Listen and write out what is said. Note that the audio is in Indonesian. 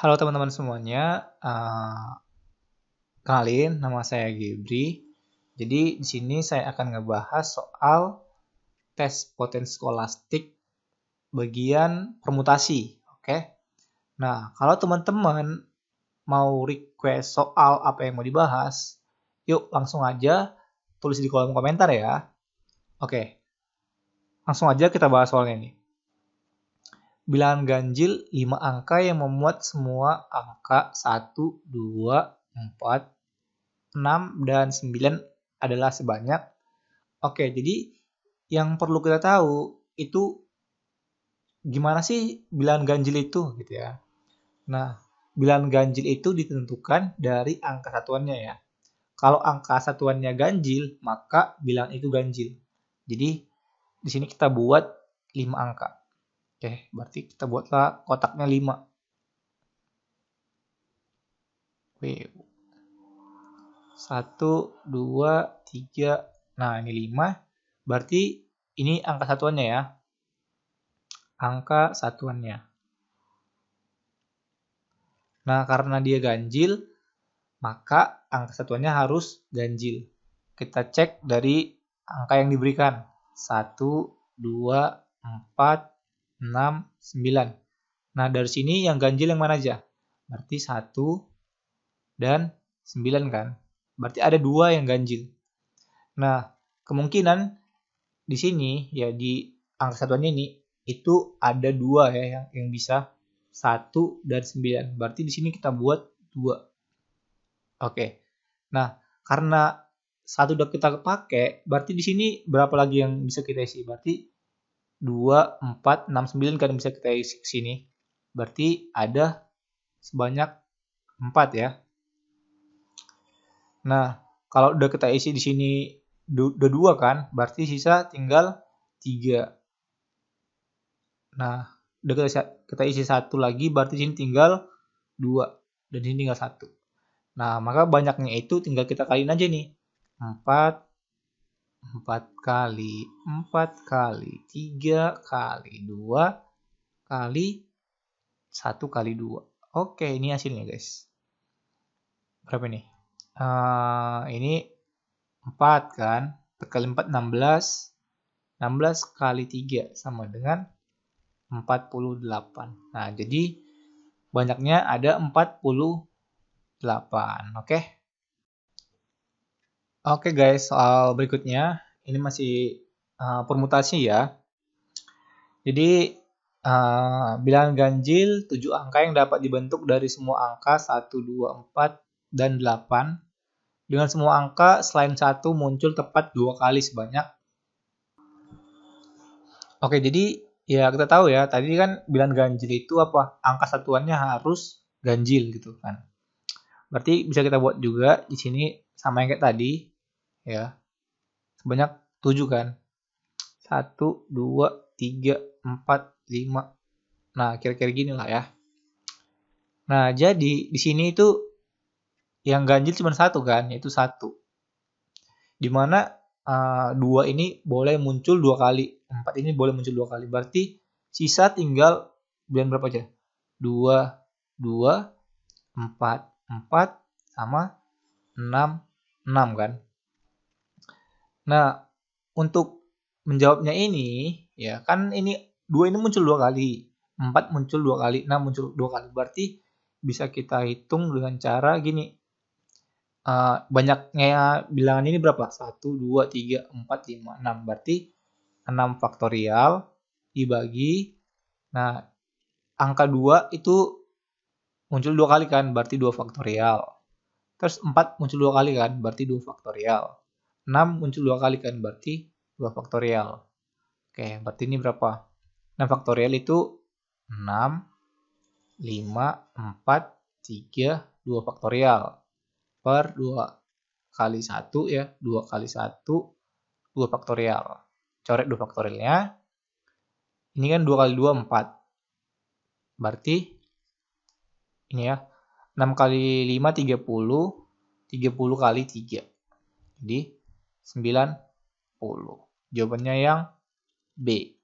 Halo teman-teman semuanya, uh, kenalin nama saya Gebri. Jadi di sini saya akan ngebahas soal tes potensi skolastik bagian permutasi, oke? Okay? Nah, kalau teman-teman mau request soal apa yang mau dibahas, yuk langsung aja tulis di kolom komentar ya. Oke, okay. langsung aja kita bahas soalnya nih bilangan ganjil 5 angka yang memuat semua angka 1, 2, 4, 6, dan 9 adalah sebanyak. Oke, jadi yang perlu kita tahu itu gimana sih bilangan ganjil itu gitu ya. Nah, bilangan ganjil itu ditentukan dari angka satuannya ya. Kalau angka satuannya ganjil, maka bilangan itu ganjil. Jadi di sini kita buat 5 angka. Oke, berarti kita buatlah kotaknya 5. W. 1, 2, 3. Nah, ini 5. Berarti ini angka satuannya ya. Angka satuannya. Nah, karena dia ganjil, maka angka satuannya harus ganjil. Kita cek dari angka yang diberikan. 1, 2, 4, 6, 9. Nah, dari sini yang ganjil yang mana aja? Berarti 1 dan 9 kan? Berarti ada dua yang ganjil. Nah, kemungkinan di sini ya di angka satuannya ini itu ada dua ya yang, yang bisa 1 dan 9. Berarti di sini kita buat 2. Oke. Nah, karena satu udah kita pakai, berarti di sini berapa lagi yang bisa kita isi? Berarti 2, 4, 6, 9 kan bisa kita isi ke sini. Berarti ada sebanyak 4 ya. Nah, kalau udah kita isi di sini udah 2 kan, berarti sisa tinggal 3. Nah, udah kita, kita isi satu lagi, berarti sini tinggal 2. Dan sini tinggal 1. Nah, maka banyaknya itu tinggal kita kaliin aja nih. 4, 4 kali 4 kali 3 kali 2 kali 1 kali 2. Oke, ini hasilnya guys. Berapa ini? Uh, ini 4 kan? 4 kali 4, 16. 16 kali 3 sama dengan 48. Nah, jadi banyaknya ada 48. Oke. Okay? Oke okay guys, soal berikutnya ini masih uh, permutasi ya. Jadi uh, eh, bilangan ganjil 7 angka yang dapat dibentuk dari semua angka 1, 2, 4, dan 8. Dengan semua angka selain 1 muncul tepat 2 kali sebanyak. Oke, jadi ya kita tahu ya, tadi kan bilangan ganjil itu apa? Angka satuannya harus ganjil gitu kan. Berarti bisa kita buat juga di sini sama yang kayak tadi ya. Sebanyak 7 kan. 1, 2, 3, 4, 5. Nah, kira-kira gini lah ya. Nah, jadi di sini itu yang ganjil cuma satu kan, yaitu satu. Dimana uh, eh, dua ini boleh muncul dua kali, empat ini boleh muncul dua kali. Berarti sisa tinggal bulan berapa aja? Dua, dua, empat, empat, sama enam, enam kan? Nah, untuk menjawabnya ini, ya kan ini dua ini muncul dua kali, empat muncul dua kali, enam muncul dua kali. Berarti bisa kita hitung dengan cara gini. Uh, banyaknya bilangan ini berapa? Satu, dua, tiga, empat, lima, enam. Berarti enam faktorial dibagi. Nah, angka dua itu muncul dua kali kan? Berarti dua faktorial. Terus empat muncul dua kali kan? Berarti dua faktorial. 6 muncul dua kali kan, berarti 2 faktorial. Oke, berarti ini berapa? 6 faktorial itu 6, 5, 4, 3, 2 faktorial. Per 2 kali 1 ya, 2 kali 1, 2 faktorial. Coret 2 faktorialnya. Ini kan 2 kali 2, 4. Berarti, ini ya, 6 kali 5, 30. 30 kali 3. Jadi, 90. Jawabannya yang B.